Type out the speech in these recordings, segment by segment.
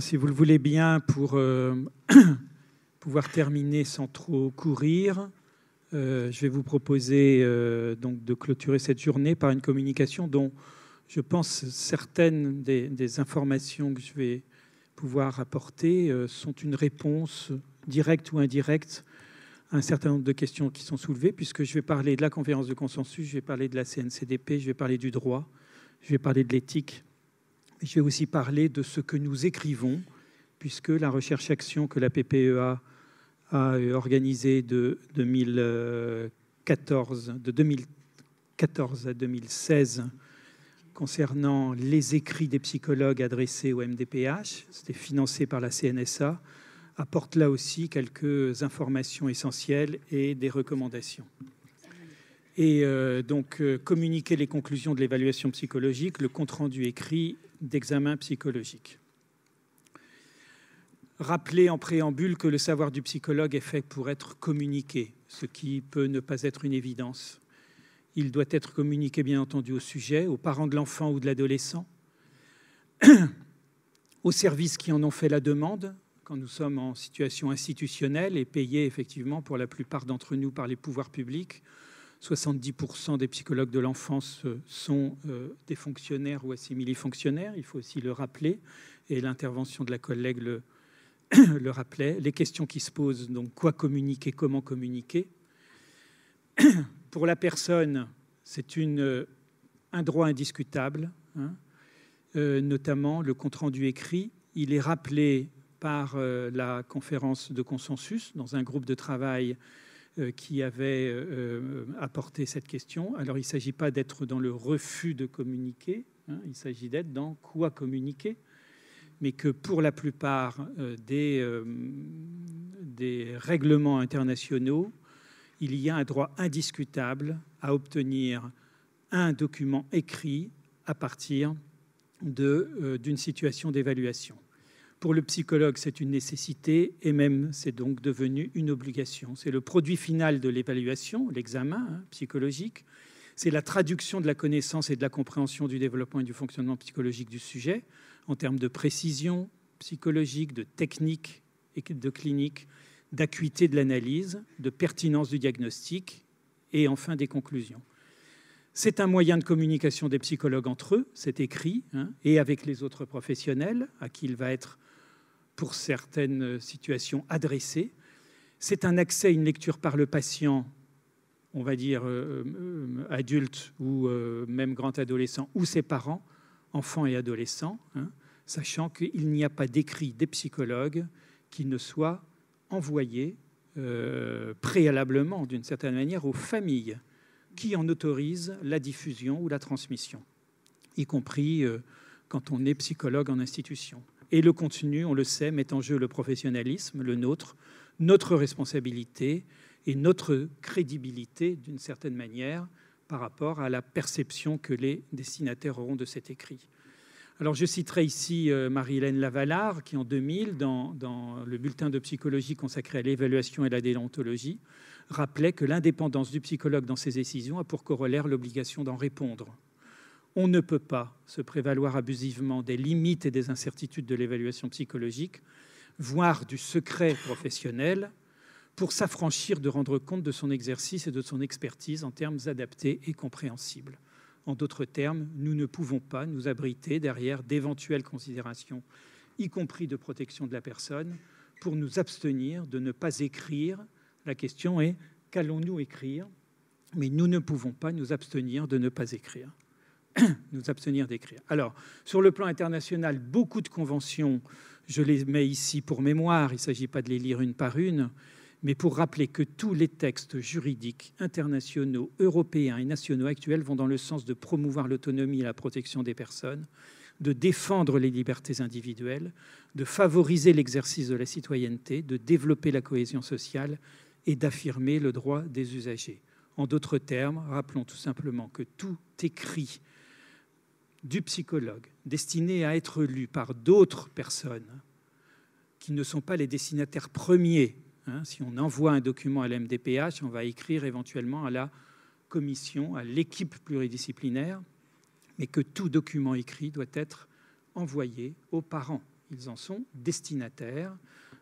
si vous le voulez bien, pour euh, pouvoir terminer sans trop courir, euh, je vais vous proposer euh, donc de clôturer cette journée par une communication dont je pense certaines des informations que je vais pouvoir apporter sont une réponse directe ou indirecte à un certain nombre de questions qui sont soulevées, puisque je vais parler de la conférence de consensus, je vais parler de la CNCDP, je vais parler du droit, je vais parler de l'éthique je vais aussi parler de ce que nous écrivons, puisque la recherche-action que la PPEA a organisée de 2014, à 2016 concernant les écrits des psychologues adressés au MDPH, c'était financé par la CNSA, apporte là aussi quelques informations essentielles et des recommandations et euh, donc euh, communiquer les conclusions de l'évaluation psychologique, le compte-rendu écrit d'examen psychologique. Rappeler en préambule que le savoir du psychologue est fait pour être communiqué, ce qui peut ne pas être une évidence. Il doit être communiqué, bien entendu, au sujet, aux parents de l'enfant ou de l'adolescent, aux services qui en ont fait la demande, quand nous sommes en situation institutionnelle et payés effectivement pour la plupart d'entre nous par les pouvoirs publics, 70% des psychologues de l'enfance euh, sont euh, des fonctionnaires ou assimilés fonctionnaires il faut aussi le rappeler, et l'intervention de la collègue le, rappelait. Les questions qui se posent, donc quoi communiquer, comment communiquer. Pour la personne, c'est euh, un droit indiscutable, hein. notamment le compte-rendu écrit. Il est rappelé par la conférence de consensus dans un groupe de travail euh, qui avait euh, euh, apporté cette question. Alors il ne s'agit pas d'être dans le refus de communiquer, hein. il s'agit d'être dans quoi communiquer, mais que pour la plupart des, règlements internationaux, il y a un droit indiscutable à obtenir un document écrit à partir d'une situation d'évaluation. Pour le psychologue, c'est une nécessité et même c'est donc devenu une obligation. C'est le produit final de l'évaluation, l'examen hein, psychologique. C'est la traduction de la connaissance et de la compréhension du développement et du fonctionnement psychologique du sujet en termes de précision psychologique, de technique et de clinique, d'acuité de l'analyse, de pertinence du diagnostic et enfin des conclusions. C'est un moyen de communication des psychologues entre eux, c'est écrit, hein, et avec les autres professionnels à qui il va être pour certaines euh, situations adressées. C'est un accès à une lecture par le patient, on va dire euh, euh, adulte ou même grand adolescent, ou ses parents, enfants et adolescents, hein, sachant qu'il n'y a pas d'écrit des psychologues qui ne soit envoyé préalablement, d'une certaine manière, aux familles qui en autorisent la diffusion ou la transmission, y compris quand on est psychologue en institution. Et le contenu, on le sait, met en jeu le professionnalisme, le nôtre, notre responsabilité et notre crédibilité d'une certaine manière par rapport à la perception que les destinataires auront de cet écrit. Alors je citerai ici euh, Marie-Hélène Lavalard qui en 2000, dans, dans le bulletin de psychologie consacré à l'évaluation et la déontologie, rappelait que l'indépendance du psychologue dans ses décisions a pour corollaire l'obligation d'en répondre on ne peut pas se prévaloir abusivement des limites et des incertitudes de l'évaluation psychologique, voire du secret professionnel, pour s'affranchir de rendre compte de son exercice et de son expertise en termes adaptés et compréhensibles. En d'autres termes, nous ne pouvons pas nous abriter derrière d'éventuelles considérations, y compris de protection de la personne, pour nous abstenir de ne pas écrire. La question est, qu'allons-nous écrire Mais nous ne pouvons pas nous abstenir de ne pas écrire. nous abstenir d'écrire. Alors, sur le plan international, beaucoup de conventions, je les mets ici pour mémoire, il ne s'agit pas de les lire une par une, mais pour rappeler que tous les textes juridiques internationaux, européens et nationaux actuels vont dans le sens de promouvoir l'autonomie et la protection des personnes, de défendre les libertés individuelles, de favoriser l'exercice de la citoyenneté, de développer la cohésion sociale et d'affirmer le droit des usagers. En d'autres termes, rappelons tout simplement que tout écrit du psychologue, destiné à être lu par d'autres personnes qui ne sont pas les destinataires premiers. Hein. si on envoie un document à l'MDPH, on va écrire éventuellement à la commission, à l'équipe pluridisciplinaire, mais que tout document écrit doit être envoyé aux parents. Ils en sont destinataires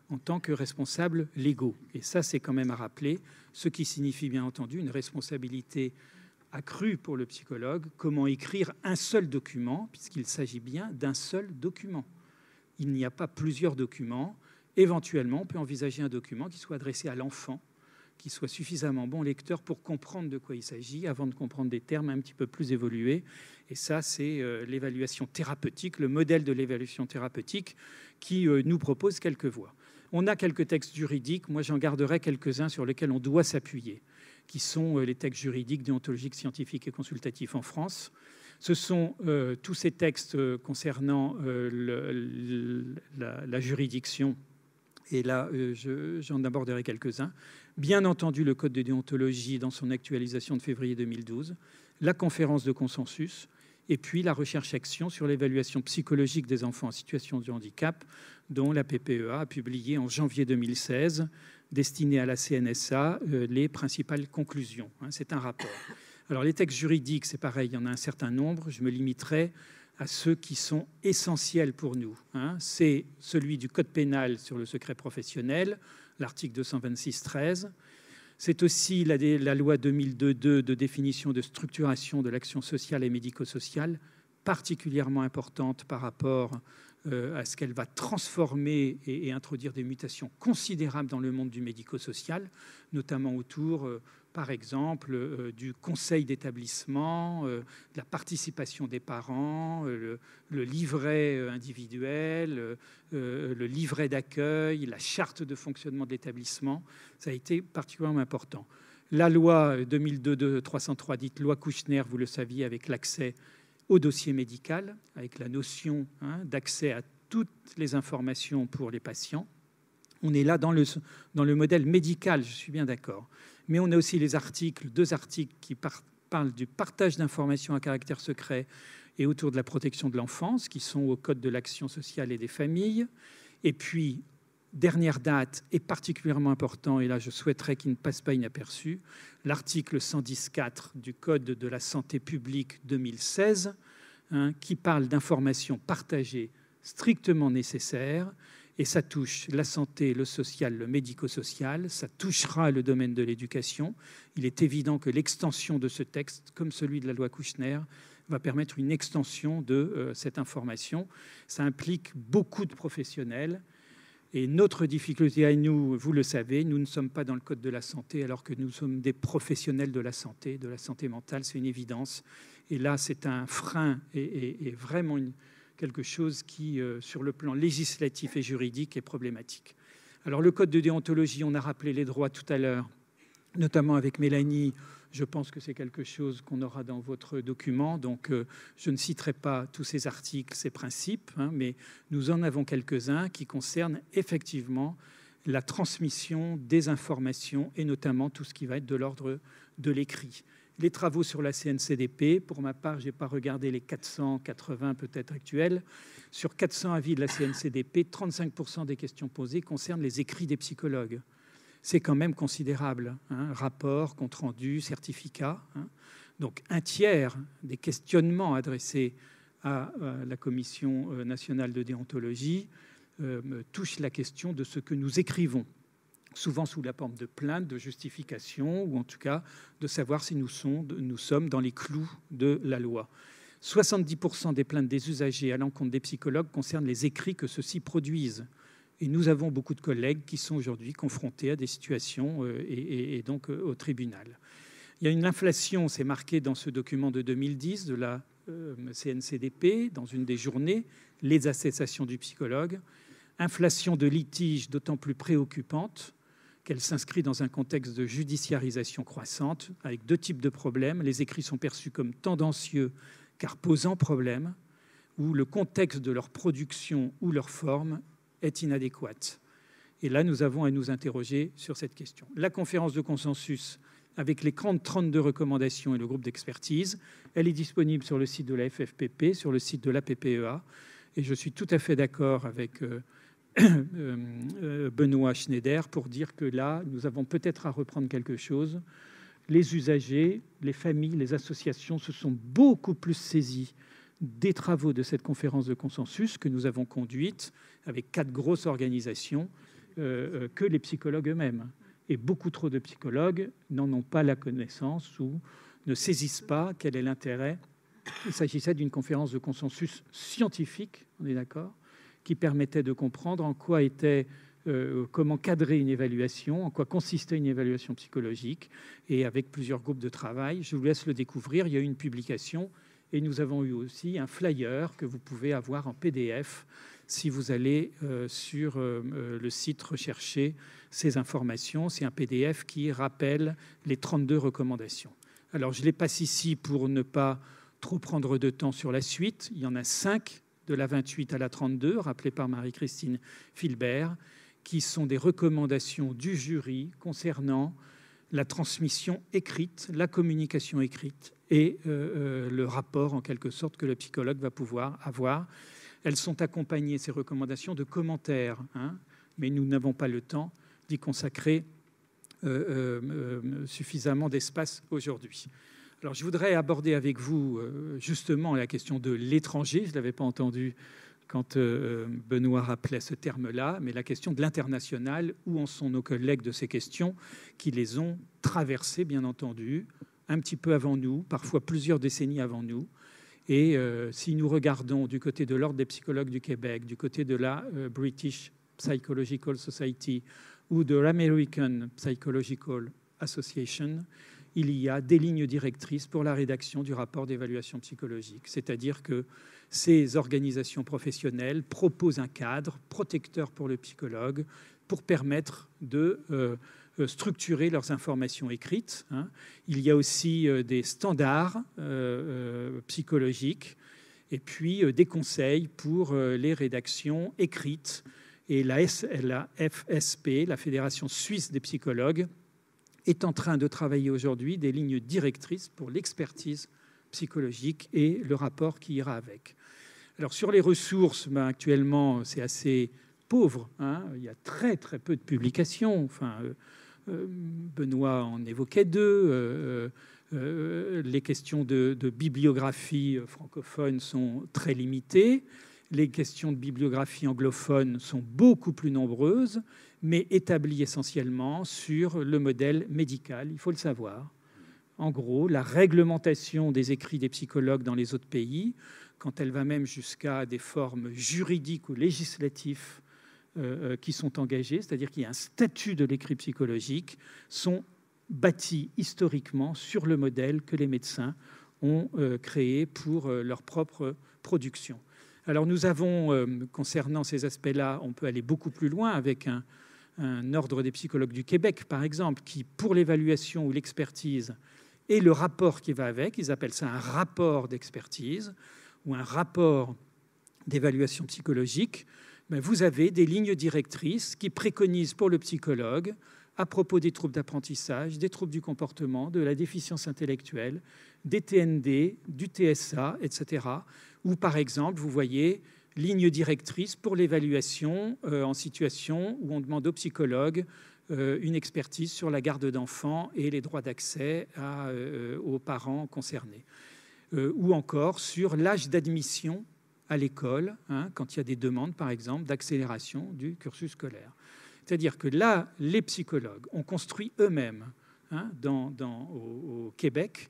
en tant que responsables légaux. Et ça, c'est quand même à rappeler, ce qui signifie bien entendu une responsabilité accrue pour le psychologue, comment écrire un seul document, puisqu'il s'agit bien d'un seul document. Il n'y a pas plusieurs documents. Éventuellement, on peut envisager un document qui soit adressé à l'enfant, qui soit suffisamment bon lecteur pour comprendre de quoi il s'agit, avant de comprendre des termes un petit peu plus évolués. Et ça, c'est euh, l'évaluation thérapeutique, le modèle de l'évaluation thérapeutique qui euh, nous propose quelques voies. On a quelques textes juridiques, moi j'en garderai quelques-uns sur lesquels on doit s'appuyer, qui sont euh, les textes juridiques déontologiques, scientifiques et consultatifs en France. Ce sont euh, tous ces textes euh, concernant la, juridiction. Et là, j'en aborderai quelques-uns. Bien entendu, le Code de déontologie dans son actualisation de février 2012, la conférence de consensus, et puis la recherche-action sur l'évaluation psychologique des enfants en situation de handicap, dont la PPEA a publié en janvier 2016, destiné à la CNSA, euh, les principales conclusions. Hein. c'est un rapport. Alors les textes juridiques, c'est pareil, il y en a un certain nombre. Je me limiterai à ceux qui sont essentiels pour nous. Hein. C'est celui du Code pénal sur le secret professionnel, l'article 226.13. C'est aussi la, loi 2002-2 de définition de structuration de l'action sociale et médico-sociale, particulièrement importante par rapport euh, à ce qu'elle va transformer et, introduire des mutations considérables dans le monde du médico-social, notamment autour, euh, par exemple, euh, du conseil d'établissement, de la participation des parents, le, livret individuel, le livret d'accueil, la charte de fonctionnement de l'établissement. Ça a été particulièrement important. La loi 2002-303, dite loi Kouchner, vous le saviez, avec l'accès au dossier médical, avec la notion hein, d'accès à toutes les informations pour les patients. On est là dans le, dans le modèle médical, je suis bien d'accord. Mais on a aussi les articles, deux articles qui parlent du partage d'informations à caractère secret et autour de la protection de l'enfance, qui sont au Code de l'action sociale et des familles. Et puis, dernière date est particulièrement important, et là je souhaiterais qu'il ne passe pas inaperçu, l'article 114 du Code de la santé publique 2016, hein, qui parle d'informations partagées strictement nécessaires, et ça touche la santé, le social, le médico-social, ça touchera le domaine de l'éducation. Il est évident que l'extension de ce texte, comme celui de la loi Kouchner, va permettre une extension de euh, cette information. Ça implique beaucoup de professionnels et notre difficulté à nous, vous le savez, nous ne sommes pas dans le code de la santé, alors que nous sommes des professionnels de la santé, de la santé mentale, c'est une évidence. Et là, c'est un frein et, vraiment quelque chose qui, euh, sur le plan législatif et juridique, est problématique. Alors, le code de déontologie, on a rappelé les droits tout à l'heure, notamment avec Mélanie je pense que c'est quelque chose qu'on aura dans votre document. Donc, euh, je ne citerai pas tous ces articles, ces principes, hein, mais nous en avons quelques-uns qui concernent effectivement la transmission des informations et notamment tout ce qui va être de l'ordre de l'écrit. Les travaux sur la CNCDP, pour ma part, je n'ai pas regardé les 480 peut-être actuels. Sur 400 avis de la CNCDP, 35% des questions posées concernent les écrits des psychologues c'est quand même considérable. Hein. rapport, compte rendu, certificat. Hein. Donc un tiers des questionnements adressés à euh, la Commission euh, nationale de déontologie euh, touchent touche la question de ce que nous écrivons, souvent sous la forme de plainte, de justification ou en tout cas de savoir si nous, nous sommes dans les clous de la loi. 70% des plaintes des usagers à l'encontre des psychologues concernent les écrits que ceux-ci produisent. Et nous avons beaucoup de collègues qui sont aujourd'hui confrontés à des situations euh, et, donc euh, au tribunal. Il y a une inflation, c'est marqué dans ce document de 2010 de la euh, CNCDP, dans une des journées, les assessations du psychologue. Inflation de litiges d'autant plus préoccupante qu'elle s'inscrit dans un contexte de judiciarisation croissante, avec deux types de problèmes. Les écrits sont perçus comme tendancieux car posant problème, ou le contexte de leur production ou leur forme est inadéquate. Et là, nous avons à nous interroger sur cette question. La conférence de consensus avec les 32 recommandations et le groupe d'expertise, elle est disponible sur le site de la FFPP, sur le site de la l'APPEA. Et je suis tout à fait d'accord avec euh, euh, Benoît Schneider pour dire que là, nous avons peut-être à reprendre quelque chose. Les usagers, les familles, les associations se sont beaucoup plus saisis des travaux de cette conférence de consensus que nous avons conduite avec quatre grosses organisations euh, euh, que les psychologues eux-mêmes. Et beaucoup trop de psychologues n'en ont pas la connaissance ou ne saisissent pas quel est l'intérêt. Il s'agissait d'une conférence de consensus scientifique, on est d'accord, qui permettait de comprendre en quoi était euh, comment cadrer une évaluation, en quoi consistait une évaluation psychologique, et avec plusieurs groupes de travail. Je vous laisse le découvrir. Il y a eu une publication et nous avons eu aussi un flyer que vous pouvez avoir en PDF si vous allez euh, sur euh, euh, le site rechercher ces informations. C'est un PDF qui rappelle les 32 recommandations. Alors, je les passe ici pour ne pas trop prendre de temps sur la suite. Il y en a cinq de la 28 à la 32, rappelées par Marie-Christine Filbert, qui sont des recommandations du jury concernant la transmission écrite, la communication écrite et euh, euh, le rapport en quelque sorte que le psychologue va pouvoir avoir. Elles sont accompagnées, ces recommandations, de commentaires, hein, mais nous n'avons pas le temps d'y consacrer euh, suffisamment d'espace aujourd'hui. Alors je voudrais aborder avec vous justement la question de l'étranger, je ne l'avais pas entendu quand euh, Benoît rappelait ce terme-là, mais la question de l'international, où en sont nos collègues de ces questions qui les ont traversées, bien entendu, un petit peu avant nous, parfois plusieurs décennies avant nous. Et euh, si nous regardons du côté de l'Ordre des psychologues du Québec, du côté de la euh, British Psychological Society ou de l'American Psychological Association, il y a des lignes directrices pour la rédaction du rapport d'évaluation psychologique. C'est-à-dire que ces organisations professionnelles proposent un cadre protecteur pour le psychologue pour permettre de euh, structurer leurs informations écrites. Hein. Il y a aussi euh, des standards euh, psychologiques et puis des conseils pour les rédactions écrites. Et la FSP, la Fédération suisse des psychologues, est en train de travailler aujourd'hui des lignes directrices pour l'expertise psychologique et le rapport qui ira avec. Alors sur les ressources, ben, actuellement c'est assez pauvre. Hein. Il y a très très peu de publications. Enfin, euh, euh, Benoît en évoquait deux. Euh, les questions de, de, bibliographie francophone sont très limitées. Les questions de bibliographie anglophone sont beaucoup plus nombreuses mais établi essentiellement sur le modèle médical, il faut le savoir. En gros, la réglementation des écrits des psychologues dans les autres pays, quand elle va même jusqu'à des formes juridiques ou législatives euh, euh, qui sont engagées, c'est-à-dire qu'il y a un statut de l'écrit psychologique, sont bâtis historiquement sur le modèle que les médecins ont euh, créé pour leur propre production. Alors nous avons, concernant ces aspects-là, on peut aller beaucoup plus loin avec un, un ordre des psychologues du Québec, par exemple, qui, pour l'évaluation ou l'expertise et le rapport qui va avec, ils appellent ça un rapport d'expertise ou un rapport d'évaluation psychologique, ben, vous avez des lignes directrices qui préconisent pour le psychologue, à propos des troubles d'apprentissage, des troubles du comportement, de la déficience intellectuelle, des TND, du TSA, etc. Ou par exemple, vous voyez ligne directrice pour l'évaluation euh, en situation où on demande aux psychologues euh, une expertise sur la garde d'enfants et les droits d'accès euh, aux parents concernés. ou encore sur l'âge d'admission à l'école, hein, quand il y a des demandes, par exemple, d'accélération du cursus scolaire. C'est-à-dire que là, les psychologues ont construit eux-mêmes, hein, dans, au, Québec,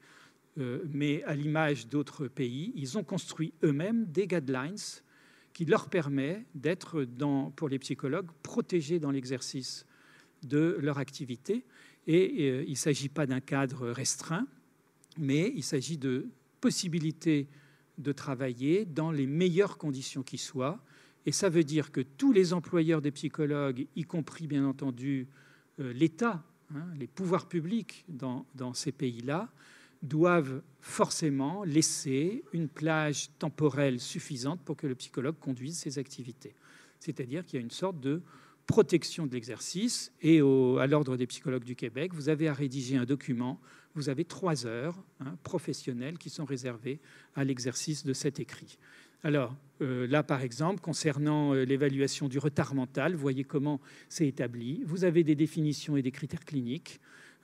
mais à l'image d'autres pays, ils ont construit eux-mêmes des guidelines qui leur permet d'être, pour les psychologues, protégés dans l'exercice de leur activité. Et euh, il ne s'agit pas d'un cadre restreint, mais il s'agit de possibilités de travailler dans les meilleures conditions qui soient. Et ça veut dire que tous les employeurs des psychologues, y compris bien entendu euh, l'État, hein, les pouvoirs publics dans ces pays-là, doivent forcément laisser une plage temporelle suffisante pour que le psychologue conduise ses activités. C'est-à-dire qu'il y a une sorte de protection de l'exercice. Et à l'Ordre des psychologues du Québec, vous avez à rédiger un document. Vous avez trois heures hein, professionnelles qui sont réservées à l'exercice de cet écrit. Alors euh, là, par exemple, concernant euh, l'évaluation du retard mental, voyez comment c'est établi. Vous avez des définitions et des critères cliniques.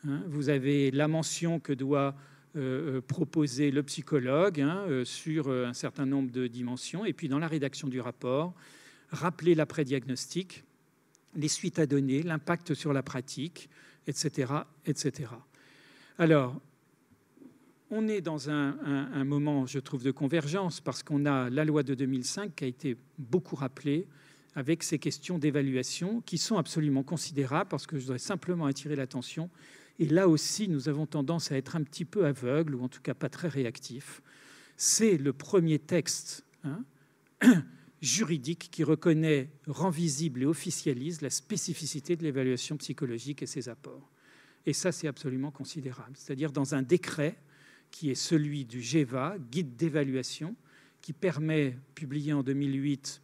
Hein. vous avez la mention que doit euh, euh, proposer le psychologue hein, euh, sur un certain nombre de dimensions. Et puis dans la rédaction du rapport, rappeler l'après-diagnostic, les suites à donner, l'impact sur la pratique, etc. etc. Alors, on est dans un moment, je trouve, de convergence parce qu'on a la loi de 2005 qui a été beaucoup rappelée avec ces questions d'évaluation qui sont absolument considérables parce que je voudrais simplement attirer l'attention et là aussi nous avons tendance à être un petit peu aveugles, ou en tout cas pas très réactifs, c'est le premier texte hein, juridique qui reconnaît, rend visible et officialise la spécificité de l'évaluation psychologique et ses apports. Et ça, c'est absolument considérable. C'est-à-dire dans un décret qui est celui du GEVA, guide d'évaluation, qui permet, publié en 2008,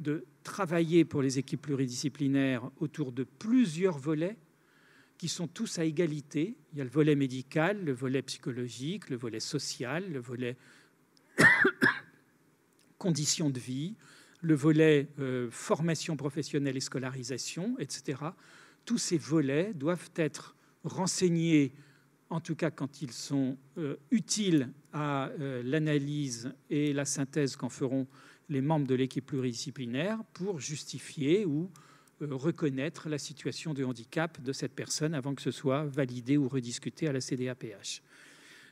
de travailler pour les équipes pluridisciplinaires autour de plusieurs volets qui sont tous à égalité. Il y a le volet médical, le volet psychologique, le volet social, le volet conditions de vie, le volet euh, formation professionnelle et scolarisation, etc. Tous ces volets doivent être renseignés, en tout cas quand ils sont euh, utiles à euh, l'analyse et la synthèse qu'en feront les membres de l'équipe pluridisciplinaire pour justifier ou euh, reconnaître la situation de handicap de cette personne avant que ce soit validé ou rediscuté à la CDAPH.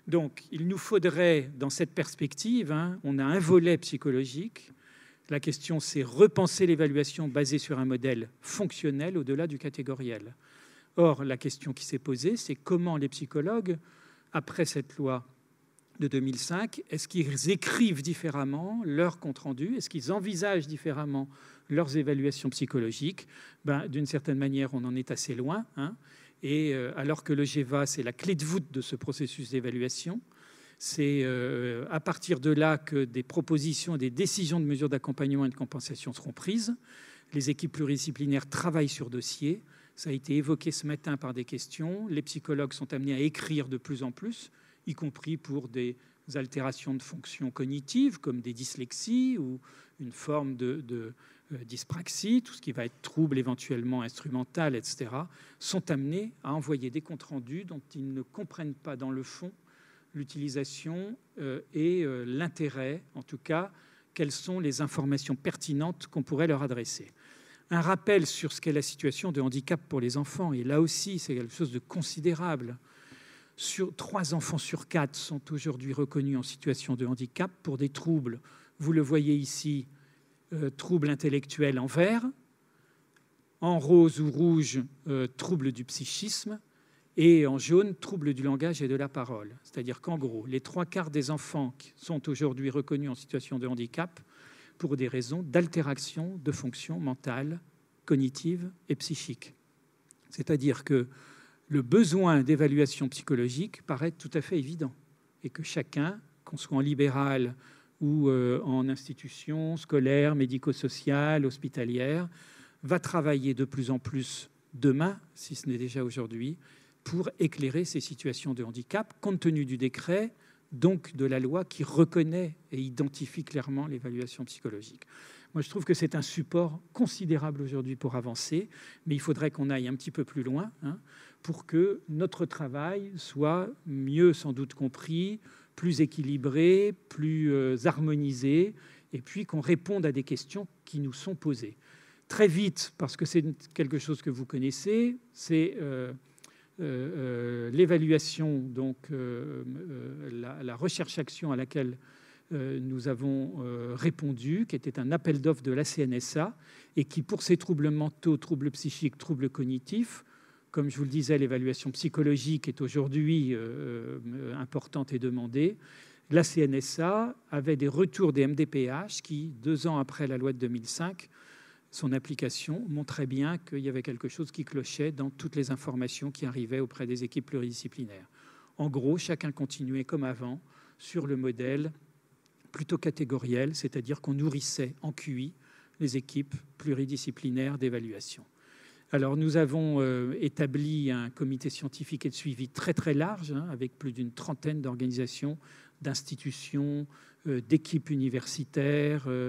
Donc, il nous faudrait, dans cette perspective, hein, on a un volet psychologique. La question, c'est repenser l'évaluation basée sur un modèle fonctionnel au-delà du catégoriel. Or, la question qui s'est posée, c'est comment les psychologues, après cette loi, de 2005 Est-ce qu'ils écrivent différemment leur compte rendu Est-ce qu'ils envisagent différemment leurs évaluations psychologiques ben, D'une certaine manière, on en est assez loin. Hein. et euh, alors que le GEVA, c'est la clé de voûte de ce processus d'évaluation, c'est euh, à partir de là que des propositions, des décisions de mesures d'accompagnement et de compensation seront prises. Les équipes pluridisciplinaires travaillent sur dossier. Ça a été évoqué ce matin par des questions. Les psychologues sont amenés à écrire de plus en plus y compris pour des altérations de fonctions cognitives comme des dyslexies ou une forme de, euh, dyspraxie, tout ce qui va être trouble éventuellement instrumental, etc., sont amenés à envoyer des comptes rendus dont ils ne comprennent pas dans le fond l'utilisation euh, et euh, l'intérêt, en tout cas, quelles sont les informations pertinentes qu'on pourrait leur adresser. Un rappel sur ce qu'est la situation de handicap pour les enfants, et là aussi c'est quelque chose de considérable sur, trois enfants sur quatre sont aujourd'hui reconnus en situation de handicap pour des troubles, vous le voyez ici, euh, troubles intellectuels en vert, en rose ou rouge, euh, troubles du psychisme, et en jaune, troubles du langage et de la parole. C'est-à-dire qu'en gros, les trois quarts des enfants qui sont aujourd'hui reconnus en situation de handicap pour des raisons d'altération de fonctions mentales, cognitives et psychiques. C'est-à-dire que le besoin d'évaluation psychologique paraît tout à fait évident et que chacun, qu'on soit en libéral ou euh, en institution scolaire, médico-sociale, hospitalière, va travailler de plus en plus demain, si ce n'est déjà aujourd'hui, pour éclairer ces situations de handicap, compte tenu du décret, donc de la loi qui reconnaît et identifie clairement l'évaluation psychologique. Moi, je trouve que c'est un support considérable aujourd'hui pour avancer, mais il faudrait qu'on aille un petit peu plus loin. Hein pour que notre travail soit mieux sans doute compris, plus équilibré, plus euh, harmonisé, et puis qu'on réponde à des questions qui nous sont posées. Très vite, parce que c'est quelque chose que vous connaissez, c'est euh, euh, l'évaluation, donc la, la recherche-action à laquelle nous avons répondu, qui était un appel d'offres de la CNSA, et qui, pour ces troubles mentaux, troubles psychiques, troubles cognitifs, comme je vous le disais, l'évaluation psychologique est aujourd'hui euh, euh, importante et demandée. La CNSA avait des retours des MDPH qui, deux ans après la loi de 2005, son application montrait bien qu'il y avait quelque chose qui clochait dans toutes les informations qui arrivaient auprès des équipes pluridisciplinaires. En gros, chacun continuait comme avant sur le modèle plutôt catégoriel, c'est-à-dire qu'on nourrissait en QI les équipes pluridisciplinaires d'évaluation. Alors nous avons euh, établi un comité scientifique et de suivi très très large, hein, avec plus d'une trentaine d'organisations, d'institutions, euh, d'équipes universitaires, euh,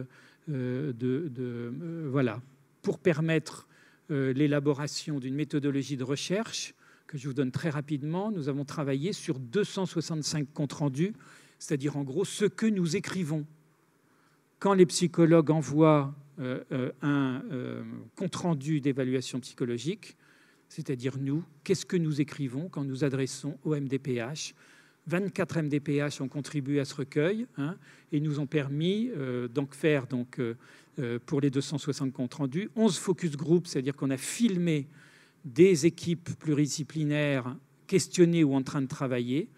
voilà, pour permettre l'élaboration d'une méthodologie de recherche que je vous donne très rapidement. Nous avons travaillé sur 265 comptes rendus, c'est-à-dire en gros ce que nous écrivons. Quand les psychologues envoient euh, euh, un euh, compte-rendu d'évaluation psychologique, c'est-à-dire nous, qu'est-ce que nous écrivons quand nous adressons au MDPH 24 MDPH ont contribué à ce recueil hein, et nous ont permis euh, faire donc, pour les 260 comptes rendus 11 focus groups, c'est-à-dire qu'on a filmé des équipes pluridisciplinaires questionnées ou en train de travailler,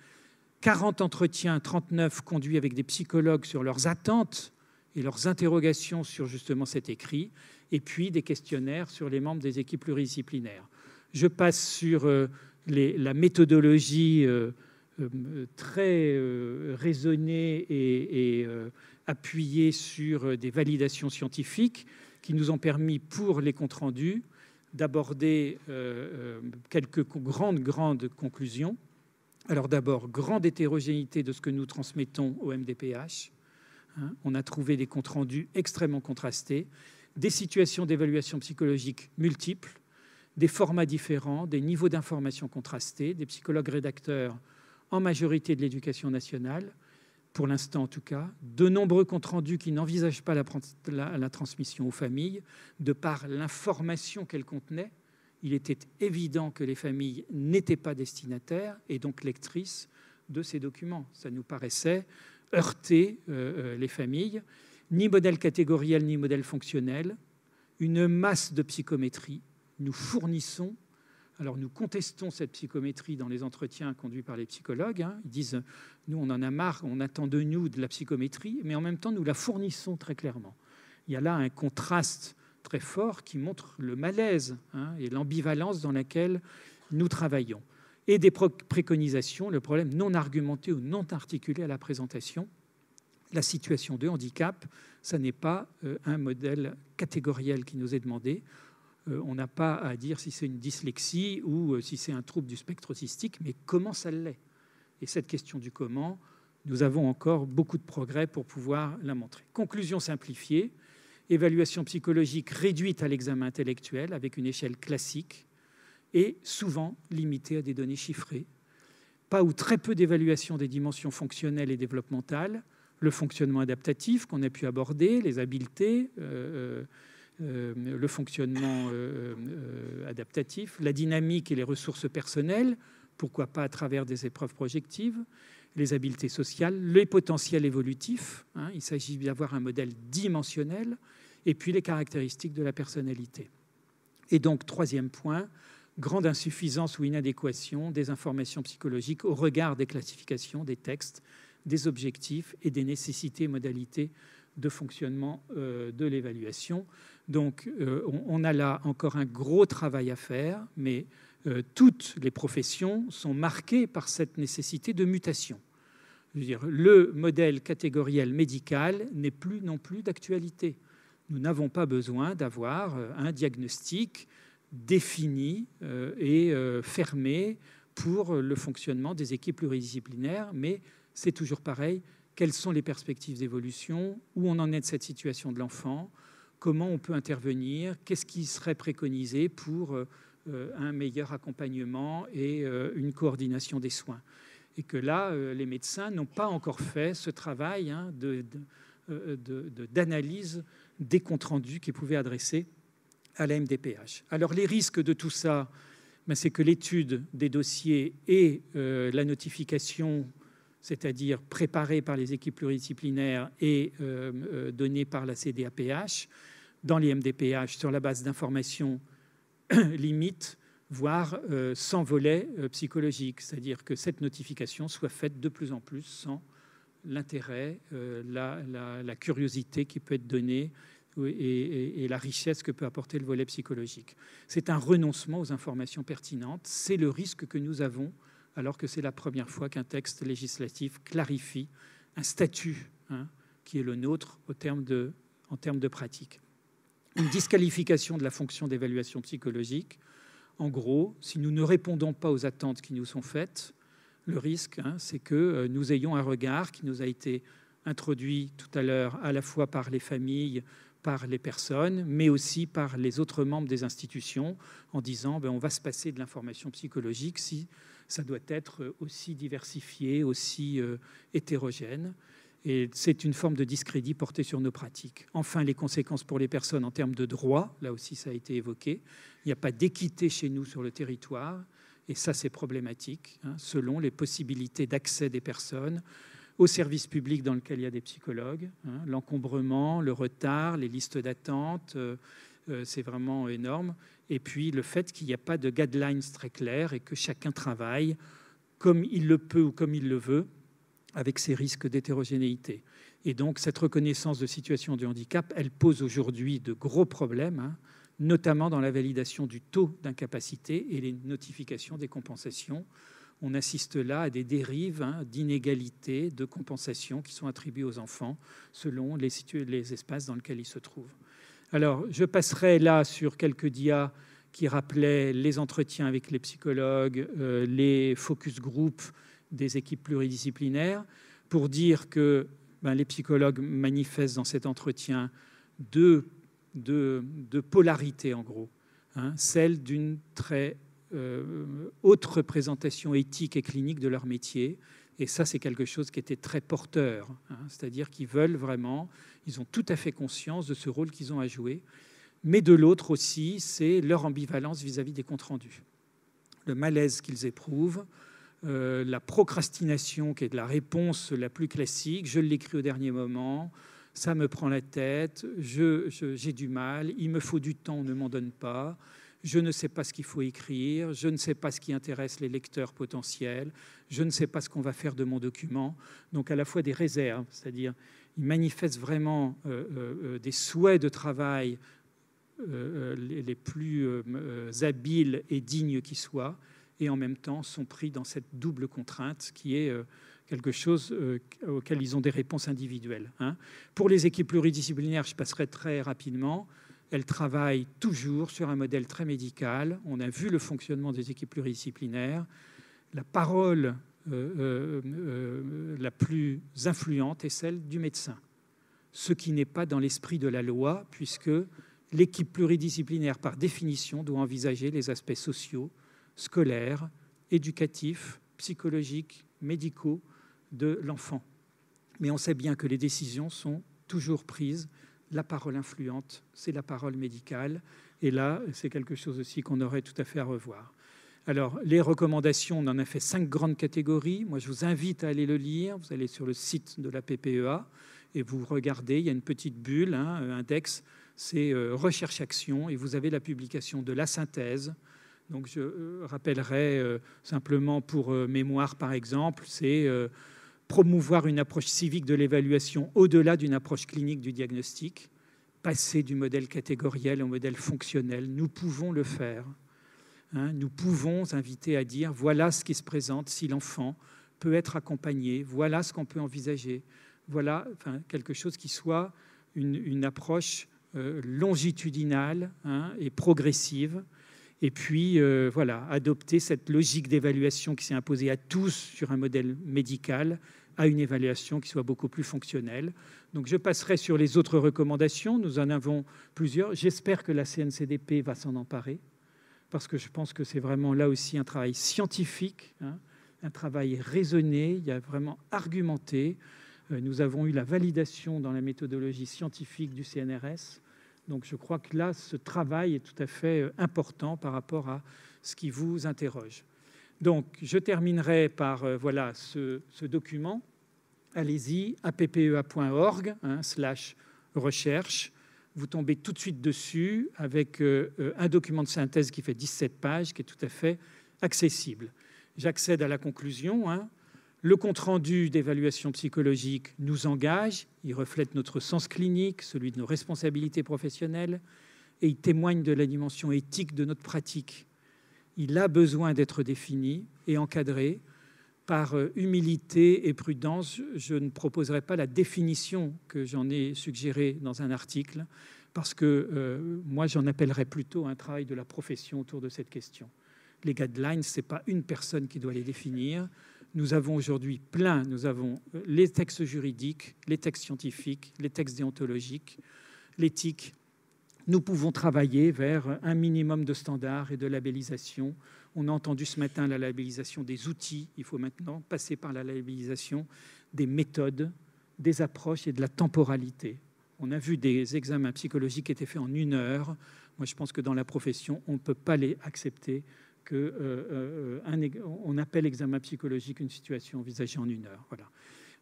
40 entretiens, 39 conduits avec des psychologues sur leurs attentes et leurs interrogations sur justement cet écrit, et puis des questionnaires sur les membres des équipes pluridisciplinaires. Je passe sur euh, la méthodologie euh, euh, très raisonnée et, et appuyée sur des validations scientifiques qui nous ont permis pour les comptes rendus d'aborder quelques grandes, grandes conclusions. Alors d'abord, grande hétérogénéité de ce que nous transmettons au MDPH Hein, on a trouvé des comptes rendus extrêmement contrastés, des situations d'évaluation psychologique multiples, des formats différents, des niveaux d'information contrastés, des psychologues rédacteurs en majorité de l'éducation nationale, pour l'instant en tout cas, de nombreux comptes rendus qui n'envisagent pas la, transmission aux familles, de par l'information qu'elle contenait. Il était évident que les familles n'étaient pas destinataires et donc lectrices de ces documents. Ça nous paraissait heurter euh, euh, les familles, ni modèle catégoriel, ni modèle fonctionnel, une masse de psychométrie. Nous fournissons, alors nous contestons cette psychométrie dans les entretiens conduits par les psychologues, hein. ils disent, nous on en a marre, on attend de nous de la psychométrie, mais en même temps nous la fournissons très clairement. Il y a là un contraste très fort qui montre le malaise hein, et l'ambivalence dans laquelle nous travaillons et des préconisations, le problème non argumenté ou non articulé à la présentation, la situation de handicap, ça n'est pas euh, un modèle catégoriel qui nous est demandé. Euh, on n'a pas à dire si c'est une dyslexie ou euh, si c'est un trouble du spectre autistique, mais comment ça l'est Et cette question du comment, nous avons encore beaucoup de progrès pour pouvoir la montrer. Conclusion simplifiée, évaluation psychologique réduite à l'examen intellectuel avec une échelle classique, et souvent limité à des données chiffrées. Pas ou très peu d'évaluation des dimensions fonctionnelles et développementales, le fonctionnement adaptatif qu'on a pu aborder, les habiletés, euh, euh, euh, le fonctionnement adaptatif, la dynamique et les ressources personnelles, pourquoi pas à travers des épreuves projectives, les habiletés sociales, les potentiels évolutifs, hein. il s'agit d'avoir un modèle dimensionnel, et puis les caractéristiques de la personnalité. Et donc, troisième point, grande insuffisance ou inadéquation des informations psychologiques au regard des classifications, des textes, des objectifs et des nécessités, modalités de fonctionnement euh, de l'évaluation. Donc euh, on, a là encore un gros travail à faire, mais euh, toutes les professions sont marquées par cette nécessité de mutation. dire, le modèle catégoriel médical n'est plus non plus d'actualité. Nous n'avons pas besoin d'avoir un diagnostic définie euh, et euh, fermée pour le fonctionnement des équipes pluridisciplinaires, mais c'est toujours pareil. Quelles sont les perspectives d'évolution Où on en est de cette situation de l'enfant Comment on peut intervenir Qu'est-ce qui serait préconisé pour euh, un meilleur accompagnement et une coordination des soins Et que là, les médecins n'ont pas encore fait ce travail hein, d'analyse de, des comptes rendus qu'ils pouvaient adresser à la MDPH. Alors les risques de tout ça, ben, c'est que l'étude des dossiers et euh, la notification, c'est-à-dire préparée par les équipes pluridisciplinaires et euh, euh, donnée par la CDAPH, dans les MDPH sur la base d'informations limites, voire sans volet psychologique, c'est-à-dire que cette notification soit faite de plus en plus sans l'intérêt, la, curiosité qui peut être donnée et, la richesse que peut apporter le volet psychologique. C'est un renoncement aux informations pertinentes, c'est le risque que nous avons alors que c'est la première fois qu'un texte législatif clarifie un statut hein, qui est le nôtre terme en termes de pratique. Une disqualification de la fonction d'évaluation psychologique. En gros, si nous ne répondons pas aux attentes qui nous sont faites, le risque, hein, c'est que euh, nous ayons un regard qui nous a été introduit tout à l'heure à la fois par les familles, par les personnes, mais aussi par les autres membres des institutions, en disant ben, on va se passer de l'information psychologique si ça doit être euh, aussi diversifié, aussi euh, hétérogène. Et c'est une forme de discrédit porté sur nos pratiques. Enfin, les conséquences pour les personnes en termes de droits, là aussi ça a été évoqué. Il n'y a pas d'équité chez nous sur le territoire, et ça c'est problématique, hein, selon les possibilités d'accès des personnes, au service public dans lequel il y a des psychologues. Hein, l'encombrement, le retard, les listes d'attente, euh, euh, c'est vraiment énorme. Et puis le fait qu'il n'y a pas de guidelines très claires et que chacun travaille comme il le peut ou comme il le veut, avec ses risques d'hétérogénéité. Et donc cette reconnaissance de situation de handicap, elle pose aujourd'hui de gros problèmes. Hein, notamment dans la validation du taux d'incapacité et les notifications des compensations, on assiste là à des dérives hein, d'inégalités, de compensation qui sont attribuées aux enfants selon les, les espaces dans lesquels ils se trouvent. Alors, je passerai là sur quelques dias qui rappelaient les entretiens avec les psychologues, euh, les focus group des équipes pluridisciplinaires, pour dire que ben, les psychologues manifestent dans cet entretien deux, deux, polarités, en gros. Hein, celle d'une très euh, haute représentation éthique et clinique de leur métier. Et ça, c'est quelque chose qui était très porteur. Hein. C'est-à-dire qu'ils veulent vraiment, ils ont tout à fait conscience de ce rôle qu'ils ont à jouer. Mais de l'autre aussi, c'est leur ambivalence vis-à-vis des comptes rendus. Le malaise qu'ils éprouvent, euh, la procrastination qui est de la réponse la plus classique, je l'écris au dernier moment, ça me prend la tête, j'ai du mal, il me faut du temps, on ne m'en donne pas je ne sais pas ce qu'il faut écrire, je ne sais pas ce qui intéresse les lecteurs potentiels, je ne sais pas ce qu'on va faire de mon document. Donc à la fois des réserves, c'est-à-dire ils manifestent vraiment euh, euh, euh, des souhaits de travail les, plus habiles et dignes qui soient, et en même temps sont pris dans cette double contrainte qui est quelque chose auquel ils ont des réponses individuelles. Hein. Pour les équipes pluridisciplinaires, je passerai très rapidement. Elle travaille toujours sur un modèle très médical. On a vu le fonctionnement des équipes pluridisciplinaires. La parole euh, euh, euh, la plus influente est celle du médecin, ce qui n'est pas dans l'esprit de la loi, puisque l'équipe pluridisciplinaire, par définition, doit envisager les aspects sociaux, scolaires, éducatifs, psychologiques, médicaux de l'enfant. Mais on sait bien que les décisions sont toujours prises la parole influente, c'est la parole médicale. Et là, c'est quelque chose aussi qu'on aurait tout à fait à revoir. Alors, les recommandations, on en a fait cinq grandes catégories. Moi, je vous invite à aller le lire. Vous allez sur le site de la PPEA et vous regardez, il y a une petite bulle, hein, un index, c'est euh, recherche-action, et vous avez la publication de la synthèse. Donc, je euh, rappellerai euh, simplement pour mémoire, par exemple, c'est promouvoir une approche civique de l'évaluation au-delà d'une approche clinique du diagnostic, passer du modèle catégoriel au modèle fonctionnel. Nous pouvons le faire. Hein. nous pouvons inviter à dire voilà ce qui se présente si l'enfant peut être accompagné, voilà ce qu'on peut envisager, voilà quelque chose qui soit une, approche euh, longitudinale hein, et progressive. Et puis, euh, voilà, adopter cette logique d'évaluation qui s'est imposée à tous sur un modèle médical à une évaluation qui soit beaucoup plus fonctionnelle. Donc je passerai sur les autres recommandations, nous en avons plusieurs. J'espère que la CNCDP va s'en emparer, parce que je pense que c'est vraiment là aussi un travail scientifique, hein, un travail raisonné, il y a vraiment argumenté. Euh, nous avons eu la validation dans la méthodologie scientifique du CNRS. Donc je crois que là, ce travail est tout à fait euh, important par rapport à ce qui vous interroge. Donc, je terminerai par euh, voilà, ce, document. Allez-y, appea.org hein, slash recherche. Vous tombez tout de suite dessus avec euh, euh, un document de synthèse qui fait 17 pages, qui est tout à fait accessible. J'accède à la conclusion. Hein. Le compte-rendu d'évaluation psychologique nous engage, il reflète notre sens clinique, celui de nos responsabilités professionnelles, et il témoigne de la dimension éthique de notre pratique il a besoin d'être défini et encadré. Par euh, humilité et prudence, je ne proposerai pas la définition que j'en ai suggérée dans un article, parce que euh, moi j'en appellerai plutôt un travail de la profession autour de cette question. Les guidelines, ce n'est pas une personne qui doit les définir. Nous avons aujourd'hui plein, nous avons euh, les textes juridiques, les textes scientifiques, les textes déontologiques, l'éthique, nous pouvons travailler vers un minimum de standards et de labellisation. On a entendu ce matin la labellisation des outils. Il faut maintenant passer par la labellisation des méthodes, des approches et de la temporalité. On a vu des examens psychologiques qui étaient faits en une heure. Moi, je pense que dans la profession, on ne peut pas les accepter qu'on euh, euh, appelle examen psychologique une situation envisagée en une heure. Voilà.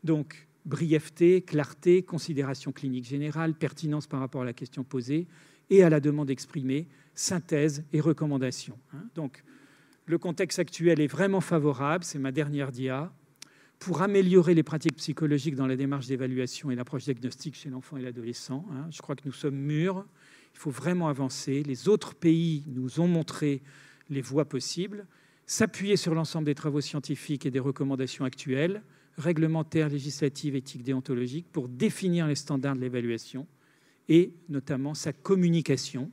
Donc, brièveté, clarté, considération clinique générale, pertinence par rapport à la question posée et à la demande exprimée, synthèse et recommandations. Hein. Donc, le contexte actuel est vraiment favorable, c'est ma dernière dia, pour améliorer les pratiques psychologiques dans la démarche d'évaluation et l'approche diagnostique chez l'enfant et l'adolescent. Hein, je crois que nous sommes mûrs, il faut vraiment avancer. Les autres pays nous ont montré les voies possibles, s'appuyer sur l'ensemble des travaux scientifiques et des recommandations actuelles, réglementaires, législatives, éthiques, déontologiques, pour définir les standards de l'évaluation et notamment sa communication,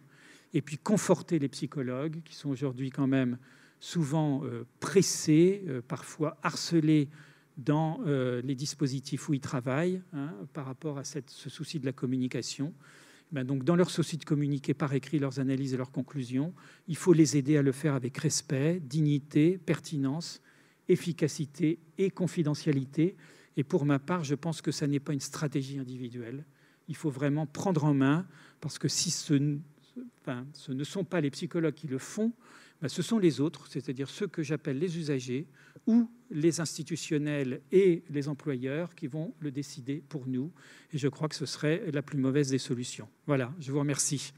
et puis conforter les psychologues qui sont aujourd'hui quand même souvent euh, pressés, euh, parfois harcelés dans euh, les dispositifs où ils travaillent hein, par rapport à cette, ce souci de la communication. Eh ben, donc, dans leur souci de communiquer par écrit leurs analyses et leurs conclusions, il faut les aider à le faire avec respect, dignité, pertinence, efficacité et confidentialité. Et pour ma part, je pense que ça n'est pas une stratégie individuelle, il faut vraiment prendre en main, parce que si ce, ne sont pas les psychologues qui le font, ben, ce sont les autres, c'est-à-dire ceux que j'appelle les usagers ou les institutionnels et les employeurs qui vont le décider pour nous. Et je crois que ce serait la plus mauvaise des solutions. Voilà, je vous remercie.